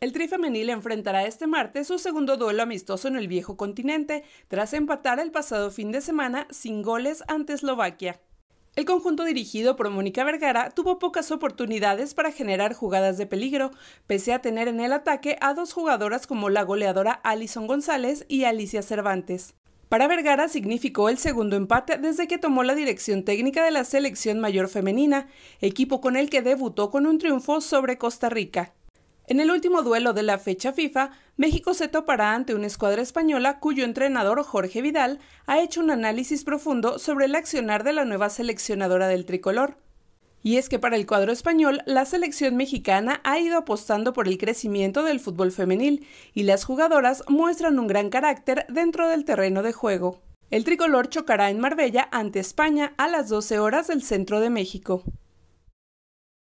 El Tri Femenil enfrentará este martes su segundo duelo amistoso en el viejo continente, tras empatar el pasado fin de semana sin goles ante Eslovaquia. El conjunto dirigido por Mónica Vergara tuvo pocas oportunidades para generar jugadas de peligro, pese a tener en el ataque a dos jugadoras como la goleadora Alison González y Alicia Cervantes. Para Vergara significó el segundo empate desde que tomó la dirección técnica de la selección mayor femenina, equipo con el que debutó con un triunfo sobre Costa Rica. En el último duelo de la fecha FIFA, México se topará ante una escuadra española cuyo entrenador Jorge Vidal ha hecho un análisis profundo sobre el accionar de la nueva seleccionadora del tricolor. Y es que para el cuadro español, la selección mexicana ha ido apostando por el crecimiento del fútbol femenil y las jugadoras muestran un gran carácter dentro del terreno de juego. El tricolor chocará en Marbella ante España a las 12 horas del centro de México.